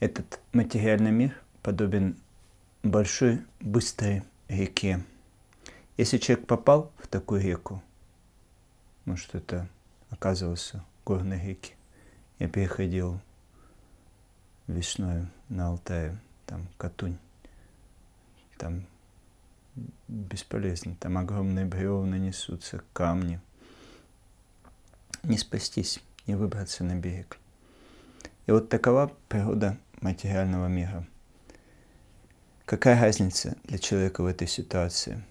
Этот материальный мир подобен большой, быстрой реке. Если человек попал в такую реку, может, это оказывался горной реки. Я переходил весной на Алтае, там Катунь, там бесполезно, там огромные бревна несутся, камни. Не спастись, не выбраться на берег. И вот такова природа материального мира. Какая разница для человека в этой ситуации?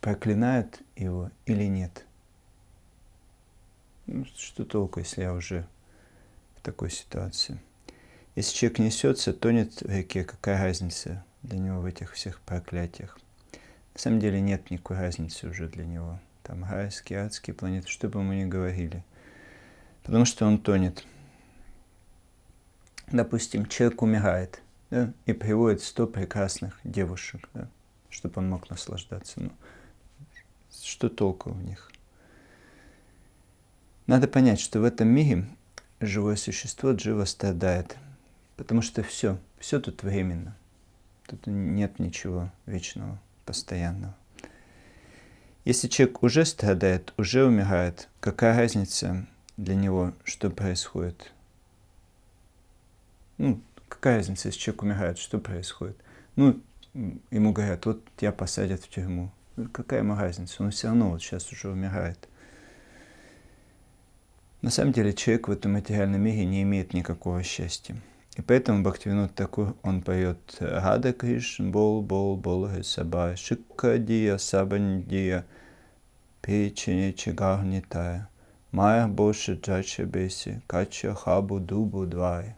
Проклинают его или нет? Ну, что толку, если я уже в такой ситуации? Если человек несется, тонет в реке, какая разница для него в этих всех проклятиях? На самом деле нет никакой разницы уже для него. Там райские, адские планеты, что бы мы ни говорили. Потому что он тонет допустим, человек умирает, да, и приводит 100 прекрасных девушек, да, чтобы он мог наслаждаться. Ну, что толку в них? Надо понять, что в этом мире живое существо живо страдает, потому что все, все тут временно. Тут нет ничего вечного, постоянного. Если человек уже страдает, уже умирает, какая разница для него, что происходит – ну, какая разница, если человек умирает, что происходит? Ну, ему говорят, вот тебя посадят в тюрьму. Ну, какая ему разница? Он все равно вот сейчас уже умирает. На самом деле человек в этом материальном мире не имеет никакого счастья. И поэтому Бхактивинод такой он поет «Рада Кришн, Бол, Бол, Бол, Саба, Шикадия, Сабандия, Печени, Чигагнитая, Майя Боши, Джача Беси, Кача, Хабу, Дубу, Двай».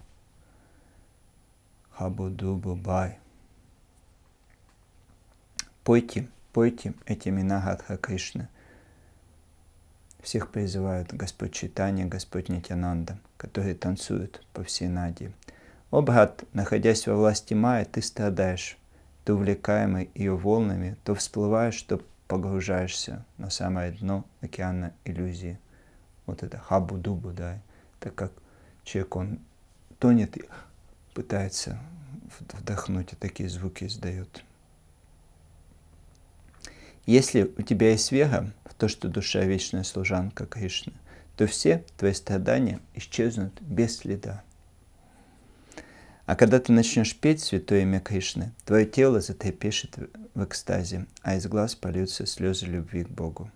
Хабудубубай. Пойте, пойте эти имена Гадха Кришны. Всех призывают Господь Читания, Господь Нитянанда, которые танцуют по всей Наде. О, брат, находясь во власти мая, ты страдаешь, то увлекаемый ее волнами, то всплываешь, то погружаешься на самое дно океана иллюзии. Вот это хабу-дубу, да, так как человек, он тонет, пытается вдохнуть, и такие звуки издает. Если у тебя есть вера в то, что душа вечная служанка Кришны, то все твои страдания исчезнут без следа. А когда ты начнешь петь святое имя Кришны, твое тело затрепещет в экстазе, а из глаз польются слезы любви к Богу.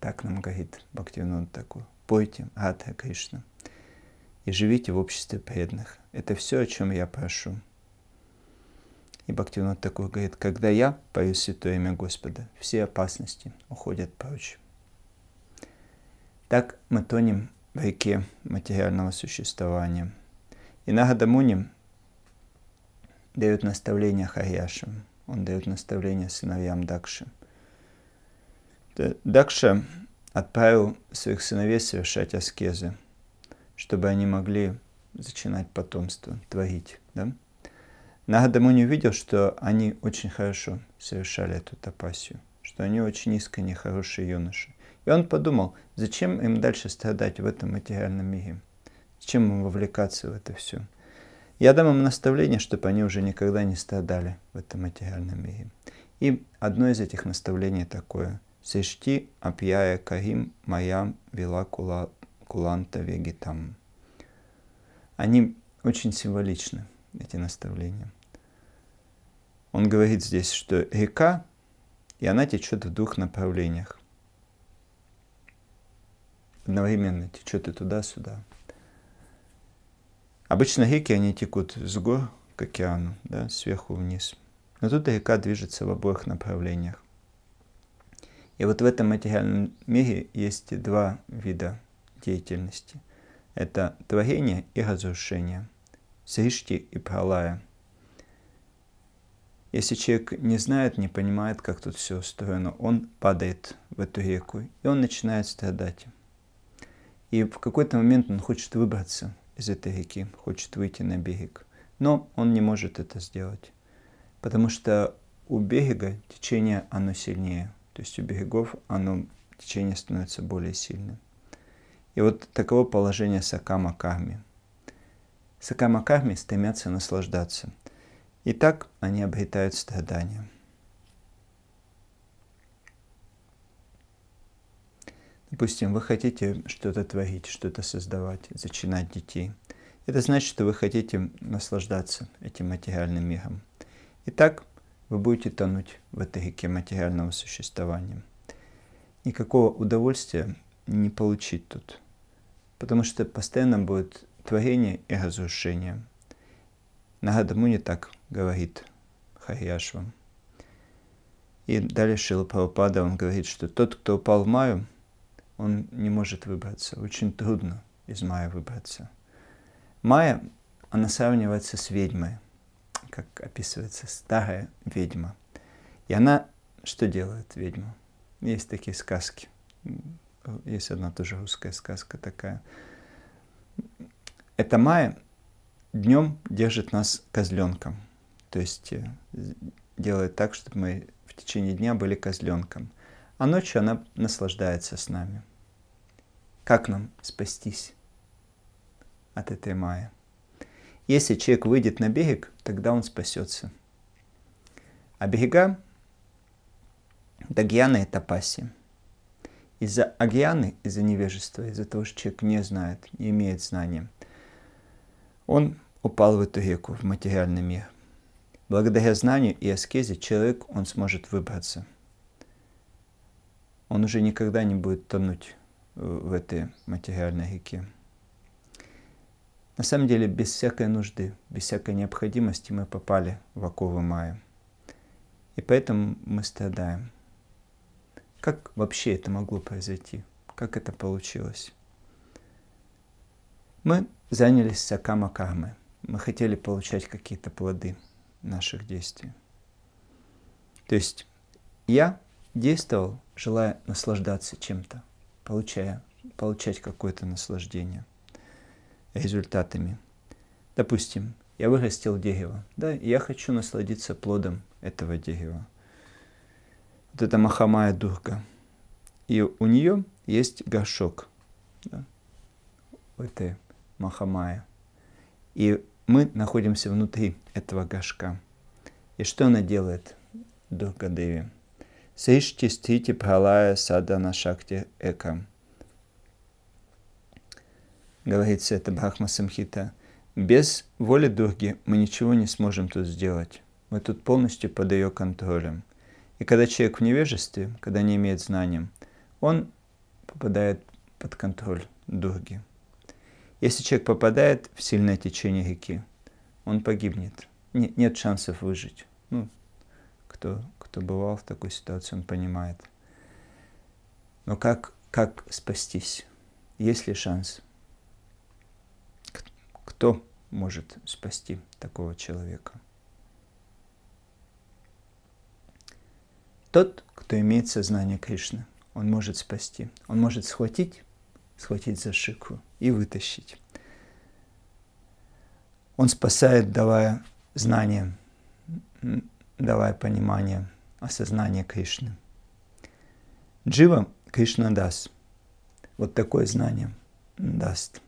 Так нам говорит Бхактивинод Таку. Пойте Адха Кришна и живите в обществе преданных. Это все, о чем я прошу. И Бхактивинод такой говорит, когда я пою святое имя Господа, все опасности уходят прочь. Так мы тонем в реке материального существования. И Нагадамуни дает наставление Харьяшам, он дает наставление сыновьям Дакши. Дакша отправил своих сыновей совершать аскезы, чтобы они могли зачинать потомство, творить. Да? Нагадамуни увидел, что они очень хорошо совершали эту тапасию, что они очень искренне хорошие юноши. И он подумал, зачем им дальше страдать в этом материальном мире? Зачем им вовлекаться в это все? Я дам им наставление, чтобы они уже никогда не страдали в этом материальном мире. И одно из этих наставлений такое. Сешти апьяя кагим маям вилакула. Кулантове, там, Они очень символичны, эти наставления. Он говорит здесь, что река, и она течет в двух направлениях. Одновременно течет и туда-сюда. Обычно реки, они текут с гор к океану, да, сверху вниз. Но тут река движется в обоих направлениях. И вот в этом материальном мире есть два вида деятельности. Это творение и разрушение, сришти и пролая. Если человек не знает, не понимает, как тут все устроено, он падает в эту реку, и он начинает страдать. И в какой-то момент он хочет выбраться из этой реки, хочет выйти на берег. Но он не может это сделать, потому что у берега течение оно сильнее. То есть у берегов оно течение становится более сильным. И вот таково положение сакама карми. стремятся наслаждаться. И так они обретают страдания. Допустим, вы хотите что-то творить, что-то создавать, зачинать детей. Это значит, что вы хотите наслаждаться этим материальным миром. И так вы будете тонуть в этой реке материального существования. Никакого удовольствия не получить тут. Потому что постоянно будет творение и разрушение. не так говорит Харьяшва. И далее Шила Прабхупада, он говорит, что тот, кто упал в маю, он не может выбраться. Очень трудно из мая выбраться. Мая она сравнивается с ведьмой, как описывается старая ведьма. И она что делает ведьма? Есть такие сказки, есть одна тоже русская сказка такая. Это мая днем держит нас козленком. То есть э, делает так, чтобы мы в течение дня были козленком. А ночью она наслаждается с нами. Как нам спастись от этой мая? Если человек выйдет на берег, тогда он спасется. А берега Дагьяна и Тапаси – из-за агианы, из-за невежества, из-за того, что человек не знает, не имеет знания, он упал в эту реку, в материальный мир. Благодаря знанию и аскезе человек, он сможет выбраться. Он уже никогда не будет тонуть в этой материальной реке. На самом деле, без всякой нужды, без всякой необходимости мы попали в оковы мая. И поэтому мы страдаем. Как вообще это могло произойти? Как это получилось? Мы занялись сакама кармы. Мы хотели получать какие-то плоды наших действий. То есть я действовал, желая наслаждаться чем-то, получая, получать какое-то наслаждение результатами. Допустим, я вырастил дерево, да, и я хочу насладиться плодом этого дерева – вот это Махамая Дурга. И у нее есть горшок. Да? Это Махамая. И мы находимся внутри этого горшка. И что она делает, Дурга Деви? Сришти стрити пралая садана шакти эка. Говорится это Брахма Самхита. Без воли Дурги мы ничего не сможем тут сделать. Мы тут полностью под ее контролем. И когда человек в невежестве, когда не имеет знания, он попадает под контроль дурги. Если человек попадает в сильное течение реки, он погибнет. Нет, нет шансов выжить. Ну, кто, кто бывал в такой ситуации, он понимает. Но как, как спастись? Есть ли шанс? Кто может спасти такого человека? Тот, кто имеет сознание Кришны, он может спасти. Он может схватить, схватить за шику и вытащить. Он спасает, давая знание, давая понимание, осознание Кришны. Джива Кришна даст. Вот такое знание даст.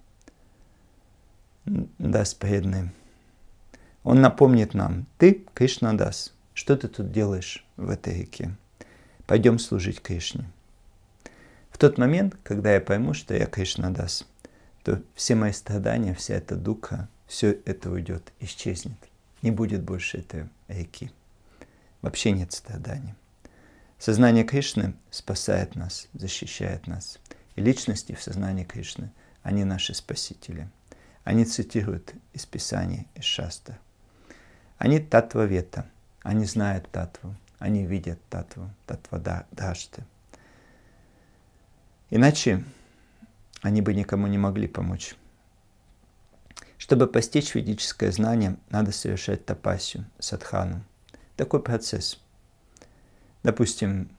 Даст преданным. Он напомнит нам, ты Кришна даст. Что ты тут делаешь? в этой реке. Пойдем служить Кришне. В тот момент, когда я пойму, что я Кришна даст, то все мои страдания, вся эта дука, все это уйдет, исчезнет. Не будет больше этой реки. Вообще нет страданий. Сознание Кришны спасает нас, защищает нас. И личности в сознании Кришны, они наши спасители. Они цитируют из Писания, из Шаста. Они татва вета, они знают татву они видят татву, татва дашты. Иначе они бы никому не могли помочь. Чтобы постичь ведическое знание, надо совершать тапасию, садхану. Такой процесс. Допустим,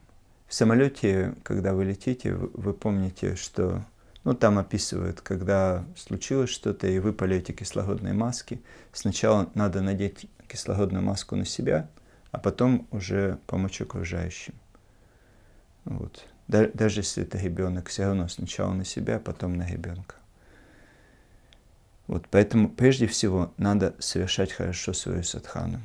в самолете, когда вы летите, вы помните, что ну, там описывают, когда случилось что-то, и вы полете кислородные маски, сначала надо надеть кислородную маску на себя, а потом уже помочь окружающим. Вот. Даже если это ребенок, все равно сначала на себя, а потом на ребенка. Вот, поэтому прежде всего надо совершать хорошо свою садхану.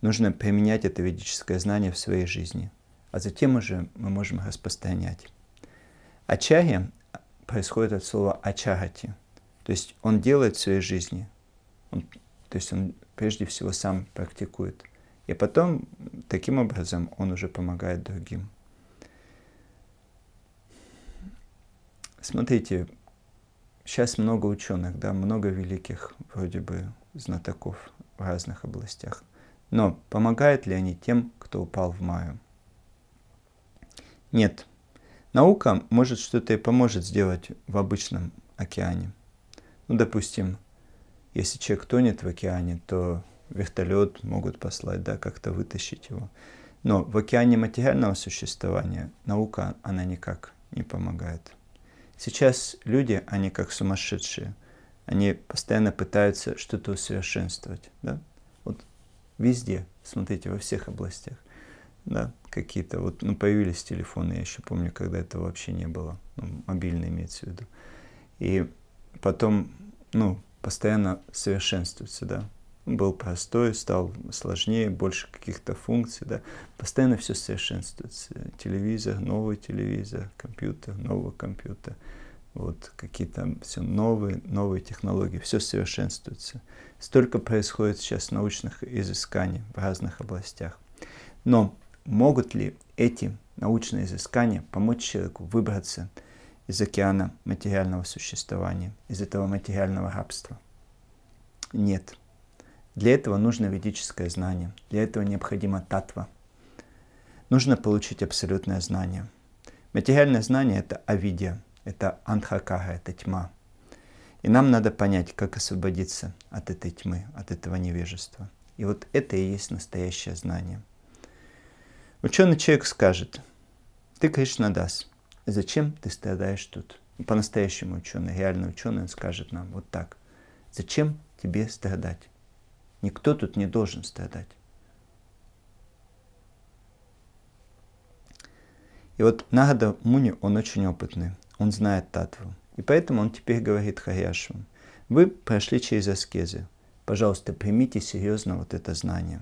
Нужно применять это ведическое знание в своей жизни, а затем уже мы можем распространять. Ачарья происходит от слова ачагати, то есть он делает в своей жизни, он, то есть он прежде всего сам практикует – и потом, таким образом, он уже помогает другим. Смотрите, сейчас много ученых, да, много великих вроде бы знатоков в разных областях. Но помогают ли они тем, кто упал в маю? Нет. Наука может что-то и поможет сделать в обычном океане. Ну, допустим, если человек тонет в океане, то вертолет могут послать, да, как-то вытащить его. Но в океане материального существования наука, она никак не помогает. Сейчас люди, они как сумасшедшие. Они постоянно пытаются что-то усовершенствовать. Да? Вот везде, смотрите, во всех областях. Да, какие-то вот, ну, появились телефоны, я еще помню, когда этого вообще не было. Ну, мобильные имеется в виду. И потом, ну, постоянно совершенствуются, да был простой, стал сложнее, больше каких-то функций, да. Постоянно все совершенствуется. Телевизор, новый телевизор, компьютер, новый компьютер. Вот какие там все новые, новые технологии, все совершенствуется. Столько происходит сейчас научных изысканий в разных областях. Но могут ли эти научные изыскания помочь человеку выбраться из океана материального существования, из этого материального рабства? Нет. Для этого нужно ведическое знание, для этого необходима татва. Нужно получить абсолютное знание. Материальное знание — это авидия, это антхакага, это тьма. И нам надо понять, как освободиться от этой тьмы, от этого невежества. И вот это и есть настоящее знание. Ученый человек скажет, ты, конечно, даст. Зачем ты страдаешь тут? По-настоящему ученый, реальный ученый, он скажет нам вот так. Зачем тебе страдать? Никто тут не должен страдать. И вот Нагада Муни, он очень опытный, он знает татву. И поэтому он теперь говорит Харьяшеву, вы прошли через аскезы, пожалуйста, примите серьезно вот это знание.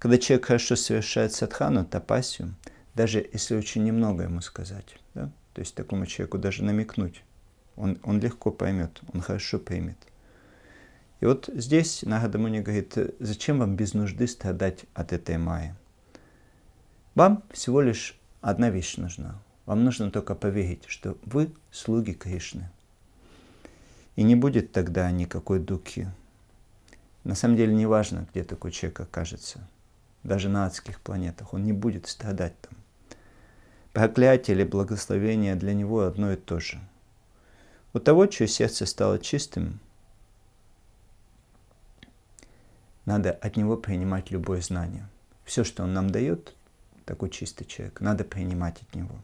Когда человек хорошо совершает садхану, тапасию, даже если очень немного ему сказать, да? то есть такому человеку даже намекнуть, он, он легко поймет, он хорошо примет – и вот здесь Нагадамуни говорит, зачем вам без нужды страдать от этой майи? Вам всего лишь одна вещь нужна. Вам нужно только поверить, что вы слуги Кришны. И не будет тогда никакой дуки. На самом деле не важно, где такой человек окажется. Даже на адских планетах он не будет страдать там. Проклятие или благословение для него одно и то же. У того, чье сердце стало чистым, Надо от него принимать любое знание. Все, что он нам дает, такой чистый человек, надо принимать от него.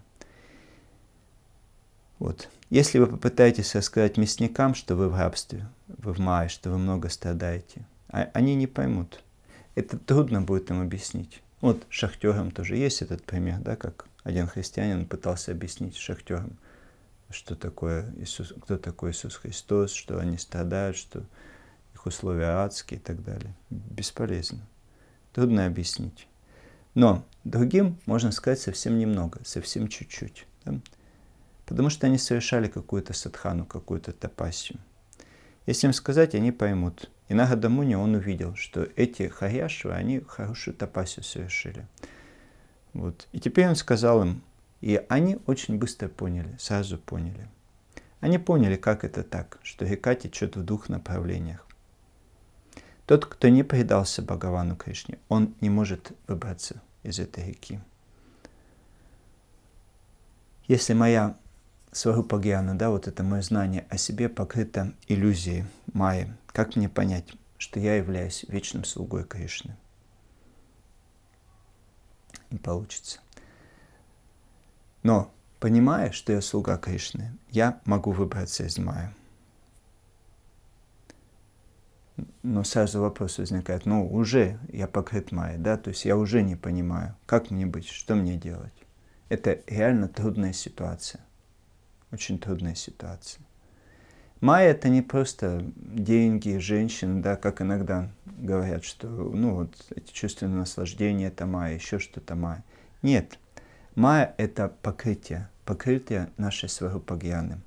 Вот. Если вы попытаетесь рассказать мясникам, что вы в рабстве, вы в мае, что вы много страдаете, а они не поймут. Это трудно будет им объяснить. Вот шахтерам тоже есть этот пример, да, как один христианин пытался объяснить шахтерам, что такое Иисус, кто такой Иисус Христос, что они страдают, что их условия адские и так далее. Бесполезно. Трудно объяснить. Но другим можно сказать совсем немного, совсем чуть-чуть. Да? Потому что они совершали какую-то садхану, какую-то тапасию. Если им сказать, они поймут. И Нагадамуни он увидел, что эти хаяшвы, они хорошую тапасию совершили. Вот. И теперь он сказал им, и они очень быстро поняли, сразу поняли. Они поняли, как это так, что Хикати что в двух направлениях. Тот, кто не предался Бхагавану Кришне, он не может выбраться из этой реки. Если моя Сварупа Гьяна, да, вот это мое знание о себе покрыто иллюзией Майи, как мне понять, что я являюсь вечным слугой Кришны? Не получится. Но, понимая, что я слуга Кришны, я могу выбраться из Майя но сразу вопрос возникает, ну уже я покрыт Майей, да, то есть я уже не понимаю, как мне быть, что мне делать. Это реально трудная ситуация, очень трудная ситуация. Майя это не просто деньги, женщины, да, как иногда говорят, что ну вот эти чувственные наслаждения это майя, еще что-то майя. Нет, майя это покрытие, покрытие нашей сварупагьяны.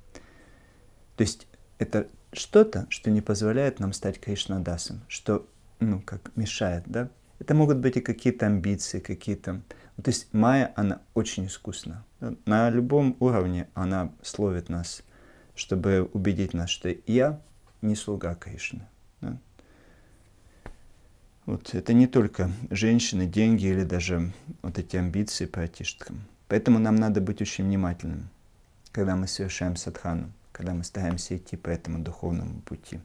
То есть это что-то, что не позволяет нам стать Кришнадасом, что, ну, как мешает, да? Это могут быть и какие-то амбиции, какие-то... Ну, то есть майя, она очень искусна. На любом уровне она словит нас, чтобы убедить нас, что я не слуга Кришны. Да? Вот это не только женщины, деньги или даже вот эти амбиции по атишткам. Поэтому нам надо быть очень внимательным, когда мы совершаем садхану когда мы стараемся идти по этому духовному пути.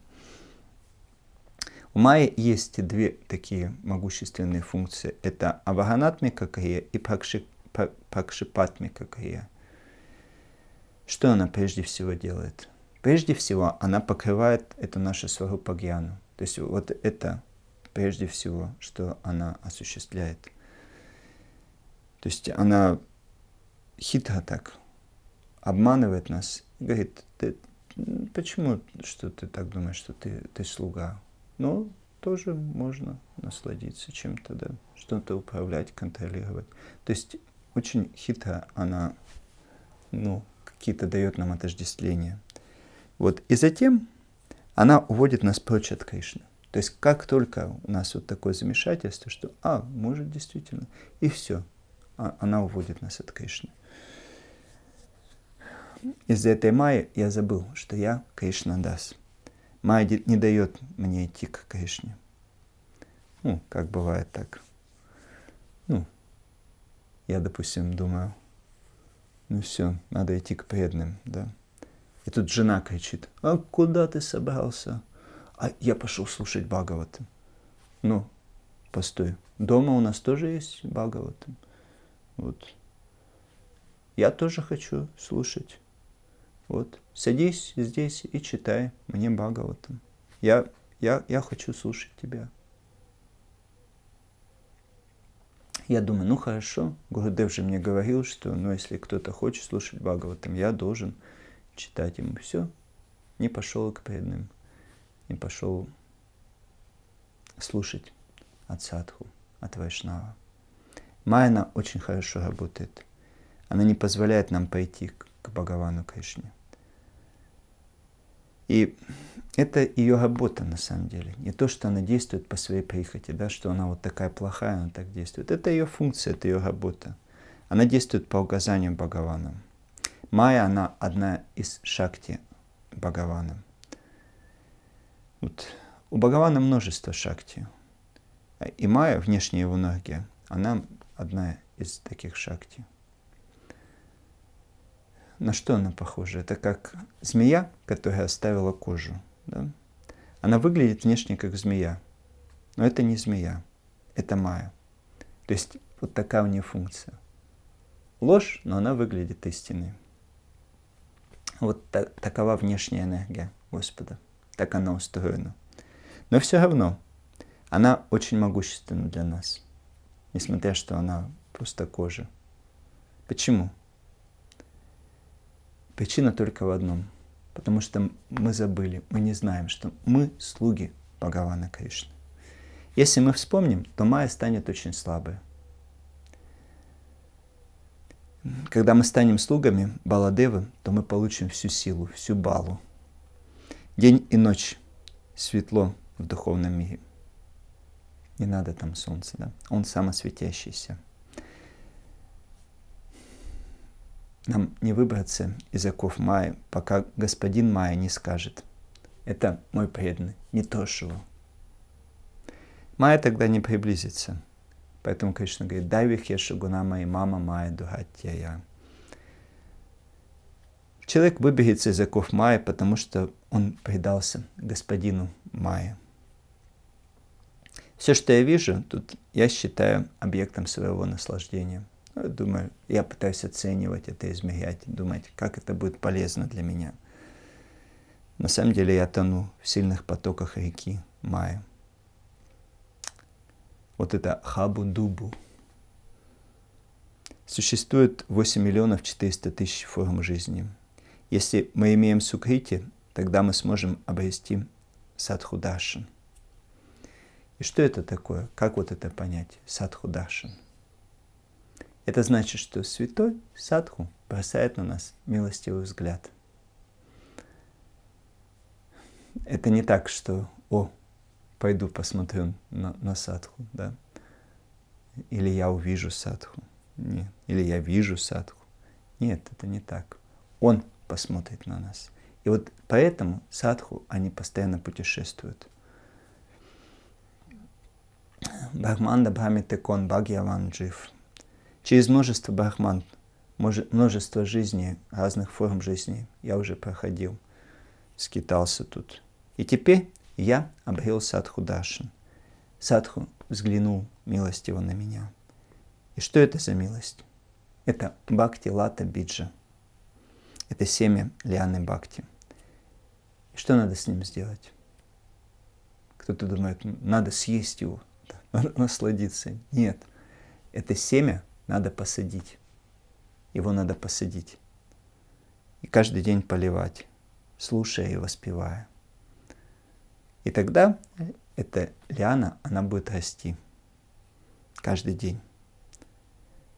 У Майи есть две такие могущественные функции. Это аваганатмика крия и пакшипатмика крия. Что она прежде всего делает? Прежде всего, она покрывает эту нашу свару пагьяну. То есть вот это прежде всего, что она осуществляет. То есть она хитро так обманывает нас, говорит, ты, почему, что ты так думаешь, что ты, ты слуга? Ну, тоже можно насладиться чем-то, да, что-то управлять, контролировать. То есть очень хитро она, ну, какие-то дает нам отождествления. Вот, и затем она уводит нас прочь от Кришны. То есть как только у нас вот такое замешательство, что, а, может, действительно, и все, а, она уводит нас от Кришны. Из-за этой Майи я забыл, что я Кришна Дас. Майя не дает мне идти к Кришне. Ну, как бывает так. Ну, я, допустим, думаю, ну все, надо идти к преданным, да. И тут жена кричит, а куда ты собрался? А я пошел слушать Бхагаватам. Ну, постой, дома у нас тоже есть Бхагаватам. Вот. Я тоже хочу слушать. Вот, садись здесь и читай мне Бхагаватам. Я, я, я хочу слушать тебя. Я думаю, ну хорошо, Гурдев же мне говорил, что ну, если кто-то хочет слушать Бхагаватам, я должен читать ему все. Не пошел к преданным, не пошел слушать от садху, от вайшнава. Майна очень хорошо работает. Она не позволяет нам пойти к Бхагавану Кришне. И это ее работа на самом деле. Не то, что она действует по своей прихоти, да, что она вот такая плохая, она так действует. Это ее функция, это ее работа. Она действует по указаниям Бхагавана. Майя, она одна из шакти Бхагавана. Вот. У Бхагавана множество шакти. И Майя, внешние его ноги, она одна из таких шакти. На что она похожа? Это как змея, которая оставила кожу. Да? Она выглядит внешне как змея, но это не змея, это майя. То есть вот такая у нее функция. Ложь, но она выглядит истинной. Вот та- такова внешняя энергия Господа. Так она устроена. Но все равно она очень могущественна для нас, несмотря что она просто кожа. Почему? Причина только в одном. Потому что мы забыли, мы не знаем, что мы слуги Бхагавана Кришны. Если мы вспомним, то Майя станет очень слабой. Когда мы станем слугами Баладевы, то мы получим всю силу, всю балу. День и ночь светло в духовном мире. Не надо там солнца, да? Он самосветящийся. нам не выбраться из оков Майи, пока господин Майя не скажет. Это мой преданный, не Тошиву. Майя тогда не приблизится. Поэтому Кришна говорит, дай вихешу гунама и мама Майя духатьяя. Человек выберется из оков Майя, потому что он предался господину Майя. Все, что я вижу, тут я считаю объектом своего наслаждения. Ну, думаю, я пытаюсь оценивать это, измерять, думать, как это будет полезно для меня. На самом деле я тону в сильных потоках реки Мая. Вот это хабу-дубу. Существует 8 миллионов 400 тысяч форм жизни. Если мы имеем сукрити, тогда мы сможем обрести садхудашин. И что это такое? Как вот это понять? Садхудашин. Это значит, что святой садху бросает на нас милостивый взгляд. Это не так, что «О, пойду посмотрю на, на садху», да? Или «Я увижу садху». Нет. Или «Я вижу садху». Нет, это не так. Он посмотрит на нас. И вот поэтому садху, они постоянно путешествуют. Брахманда Бхамитекон Бхагьяван Джив – Через множество брахман, множество жизней, разных форм жизни я уже проходил, скитался тут. И теперь я обрел садху Дашин. Садху взглянул милостиво на меня. И что это за милость? Это бхакти лата биджа. Это семя лианы бхакти. И что надо с ним сделать? Кто-то думает, надо съесть его, надо насладиться. Нет. Это семя надо посадить. Его надо посадить. И каждый день поливать, слушая и воспевая. И тогда эта лиана, она будет расти каждый день.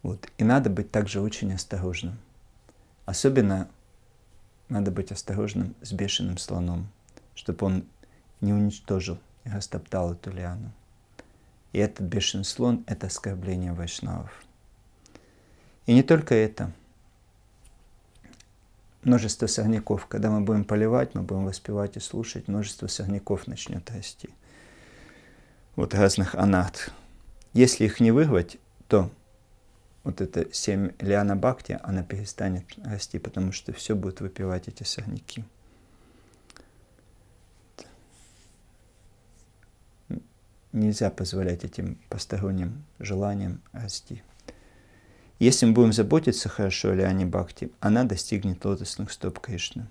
Вот. И надо быть также очень осторожным. Особенно надо быть осторожным с бешеным слоном, чтобы он не уничтожил и растоптал эту лиану. И этот бешеный слон – это оскорбление вайшнавов. И не только это. Множество сорняков. Когда мы будем поливать, мы будем воспевать и слушать, множество сорняков начнет расти. Вот разных анат. Если их не вырвать, то вот эта семь лиана бхакти, она перестанет расти, потому что все будет выпивать эти сорняки. Нельзя позволять этим посторонним желаниям расти. Если мы будем заботиться хорошо о Лиане Бхакти, она достигнет лотосных стоп Кришны.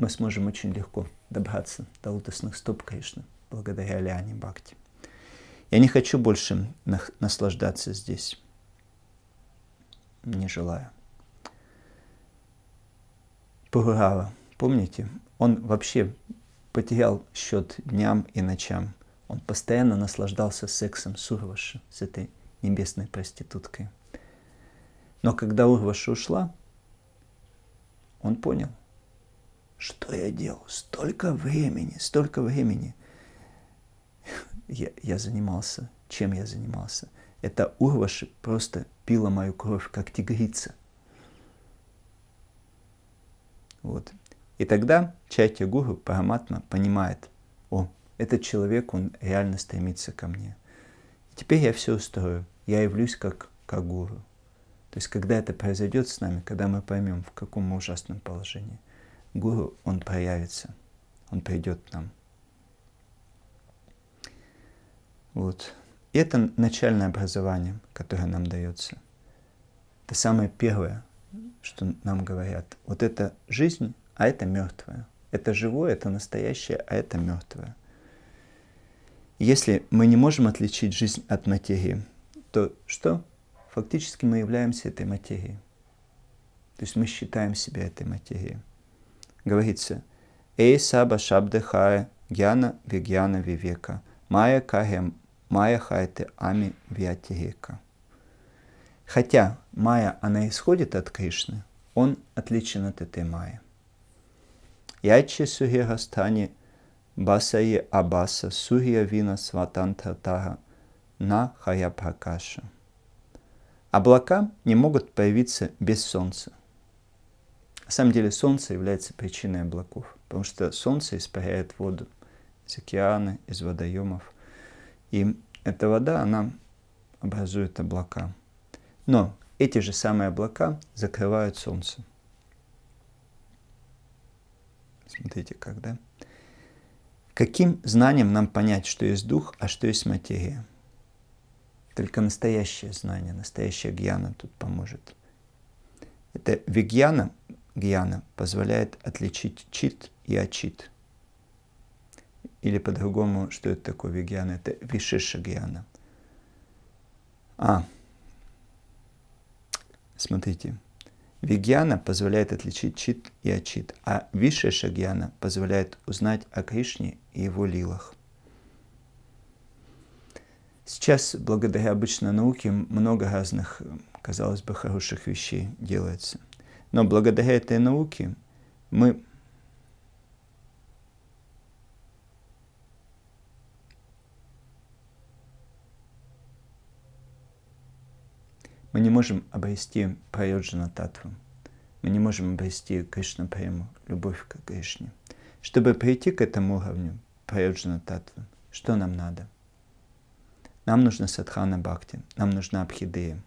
Мы сможем очень легко добраться до лотосных стоп Кришны благодаря Лиане Бхакти. Я не хочу больше наслаждаться здесь. Не желаю. Пурава. Помните, он вообще потерял счет дням и ночам. Он постоянно наслаждался сексом Сурваши, с этой небесной проституткой. Но когда Урваша ушла, он понял, что я делал. Столько времени, столько времени я, я занимался. Чем я занимался? Это Урваши просто пила мою кровь, как тигрица. Вот. И тогда Чайтя Гуру Параматма понимает, о, этот человек, он реально стремится ко мне. И теперь я все устрою я явлюсь как, как гуру. То есть, когда это произойдет с нами, когда мы поймем, в каком мы ужасном положении, гуру, он проявится, он придет к нам. Вот. И это начальное образование, которое нам дается. Это самое первое, что нам говорят. Вот это жизнь, а это мертвое. Это живое, это настоящее, а это мертвое. Если мы не можем отличить жизнь от материи, то что? Фактически мы являемся этой материей. То есть мы считаем себя этой материей. Говорится, «Эй саба шабдехая гьяна вегьяна вивека, майя кахем майя хайте ами вятирека». Хотя майя, она исходит от Кришны, он отличен от этой майи. Ячи сугирастани басае абаса сугия вина сватанта тага на Хаяпракаша. Облака не могут появиться без Солнца. На самом деле Солнце является причиной облаков, потому что Солнце испаряет воду из океана, из водоемов. И эта вода, она образует облака. Но эти же самые облака закрывают Солнце. Смотрите, как, да? Каким знанием нам понять, что есть дух, а что есть материя? Только настоящее знание, настоящая гьяна тут поможет. Это вигьяна, гьяна позволяет отличить чит и очит. Или по-другому, что это такое вигьяна? Это вишеша гьяна. А, смотрите, Вигьяна позволяет отличить чит и очит, а Вишеша гьяна позволяет узнать о Кришне и его лилах. Сейчас, благодаря обычной науке, много разных, казалось бы, хороших вещей делается. Но благодаря этой науке мы мы не можем обрести Прайоджана Татву. Мы не можем обрести Кришну Прему, любовь к Кришне. Чтобы прийти к этому уровню Прайоджана Татвы, что нам надо – нам нужна садхана бхакти, нам нужна абхидея.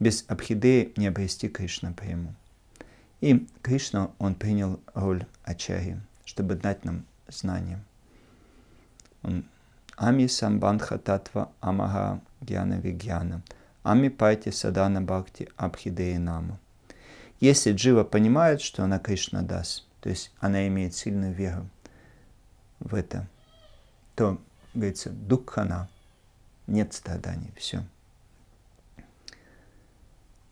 Без абхидеи не обрести Кришна прему. И Кришна, он принял роль Ачари, чтобы дать нам знания. Он Ами самбандха татва амага гьяна вигьяна. Ами пайте садана бхакти абхидея наму. Если Джива понимает, что она Кришна даст, то есть она имеет сильную веру в это, то, говорится, дукхана – нет страданий, все.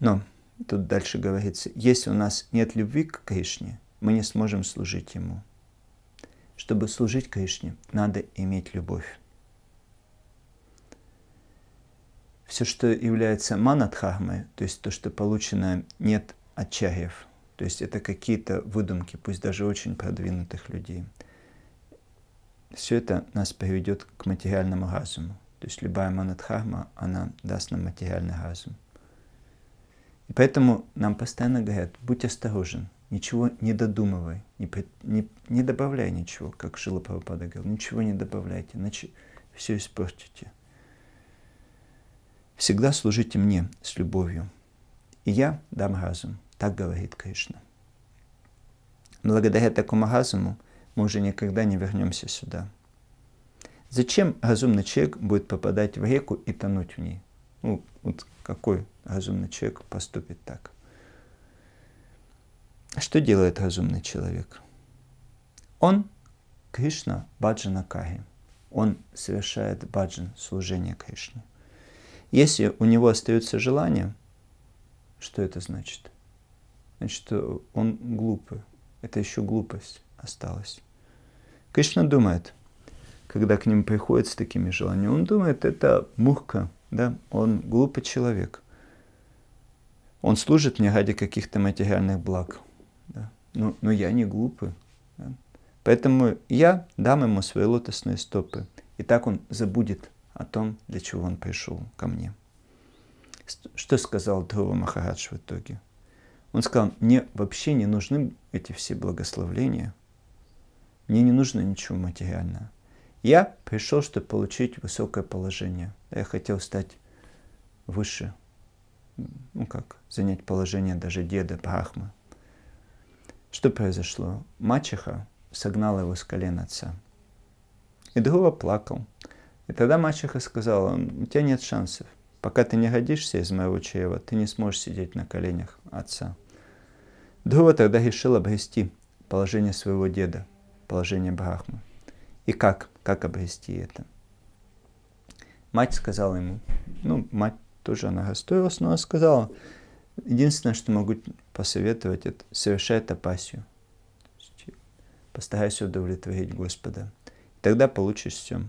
Но тут дальше говорится, если у нас нет любви к Кришне, мы не сможем служить Ему. Чтобы служить Кришне, надо иметь любовь. Все, что является манадхармой, то есть то, что получено, нет отчаев, то есть это какие-то выдумки, пусть даже очень продвинутых людей. Все это нас приведет к материальному разуму. То есть любая манатхарма, она даст нам материальный разум. И поэтому нам постоянно говорят, будь осторожен, ничего не додумывай, не, не, не добавляй ничего, как Шила Прабхупада говорил, ничего не добавляйте, иначе все испортите. Всегда служите мне с любовью, и я дам разум. Так говорит Кришна. Благодаря такому разуму мы уже никогда не вернемся сюда – Зачем разумный человек будет попадать в реку и тонуть в ней? Ну, вот какой разумный человек поступит так? Что делает разумный человек? Он Кришна Баджана Кари. Он совершает баджан, служение Кришне. Если у него остается желание, что это значит? Значит, он глупый. Это еще глупость осталась. Кришна думает – когда к ним приходят с такими желаниями, он думает, это мухка, да, он глупый человек. Он служит мне ради каких-то материальных благ. Да. Но, ну, но я не глупый. Да. Поэтому я дам ему свои лотосные стопы. И так он забудет о том, для чего он пришел ко мне. Что сказал Дрова Махарадж в итоге? Он сказал, мне вообще не нужны эти все благословления. Мне не нужно ничего материального. Я пришел, чтобы получить высокое положение. Я хотел стать выше, ну как, занять положение даже деда Брахмы. Что произошло? Мачеха согнала его с колен отца. И Дрова плакал. И тогда мачеха сказала, у тебя нет шансов. Пока ты не годишься из моего чрева, ты не сможешь сидеть на коленях отца. Дрова тогда решил обрести положение своего деда, положение Брахмы. И как? Как обрести это? Мать сказала ему, ну, мать тоже, она расстроилась, но она сказала, единственное, что могу посоветовать, это совершай тапасию. Постарайся удовлетворить Господа. Тогда получишь все.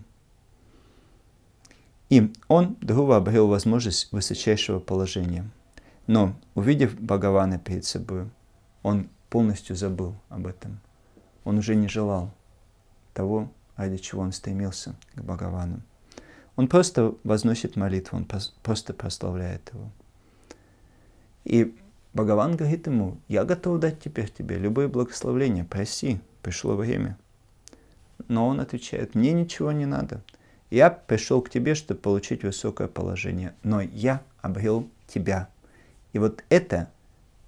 И он, Друва, обрел возможность высочайшего положения. Но, увидев Бхагавана перед собой, он полностью забыл об этом. Он уже не желал того, ради чего он стремился к Бхагавану. Он просто возносит молитву, он просто прославляет его. И Бхагаван говорит ему, я готов дать теперь тебе любое благословения, проси, пришло время. Но он отвечает, мне ничего не надо. Я пришел к тебе, чтобы получить высокое положение, но я обрел тебя. И вот это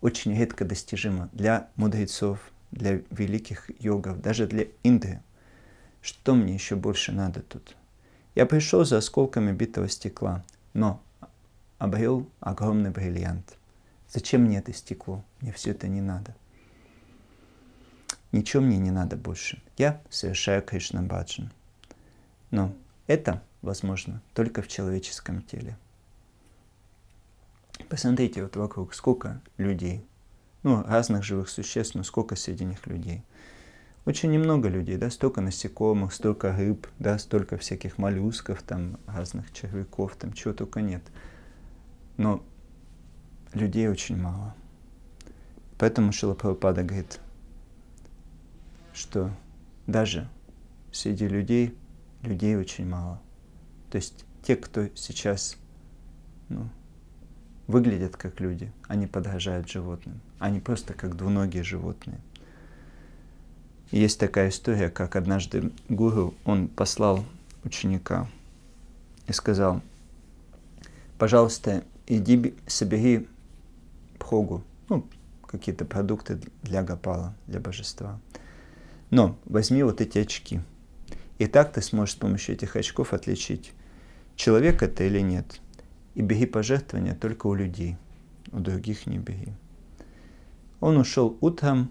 очень редко достижимо для мудрецов, для великих йогов, даже для Индры. Что мне еще больше надо тут? Я пришел за осколками битого стекла, но обрел огромный бриллиант. Зачем мне это стекло? Мне все это не надо. Ничего мне не надо больше. Я совершаю Кришна Баджан. Но это возможно только в человеческом теле. Посмотрите вот вокруг, сколько людей. Ну, разных живых существ, но сколько среди них людей очень немного людей, да, столько насекомых, столько рыб, да, столько всяких моллюсков, там, разных червяков, там, чего только нет. Но людей очень мало. Поэтому Шилапрапада говорит, что даже среди людей, людей очень мало. То есть те, кто сейчас ну, выглядят как люди, они подражают животным. Они просто как двуногие животные. Есть такая история, как однажды гуру, он послал ученика и сказал, пожалуйста, иди собери пхогу, ну, какие-то продукты для гопала, для божества. Но возьми вот эти очки. И так ты сможешь с помощью этих очков отличить, человек это или нет. И бери пожертвования только у людей, у других не беги. Он ушел утром,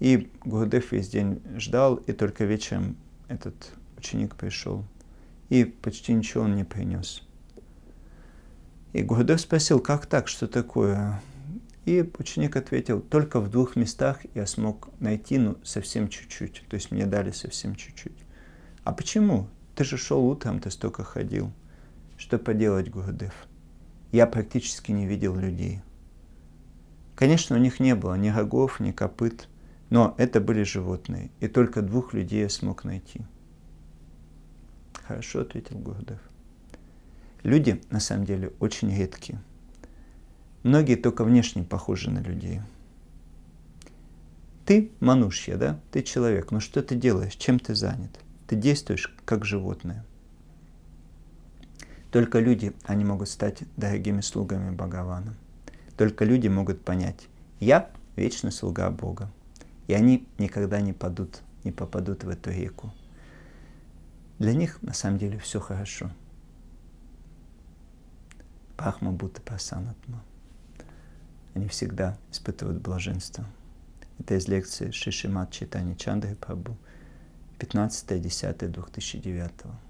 и Гурдев весь день ждал, и только вечером этот ученик пришел. И почти ничего он не принес. И Гурдев спросил, как так, что такое? И ученик ответил, только в двух местах я смог найти, ну, совсем чуть-чуть. То есть мне дали совсем чуть-чуть. А почему? Ты же шел утром, ты столько ходил. Что поделать, Гурдев? Я практически не видел людей. Конечно, у них не было ни рогов, ни копыт – но это были животные, и только двух людей я смог найти. Хорошо, ответил Гурдев. Люди, на самом деле, очень редкие. Многие только внешне похожи на людей. Ты манушья, да? Ты человек, но ну что ты делаешь? Чем ты занят? Ты действуешь как животное. Только люди, они могут стать дорогими слугами Бхагавана. Только люди могут понять, я вечный слуга Бога и они никогда не падут, не попадут в эту реку. Для них на самом деле все хорошо. Пахма Будда пасанатма. Они всегда испытывают блаженство. Это из лекции Шишимат Читани Чандры Прабу 15.10.2009 года.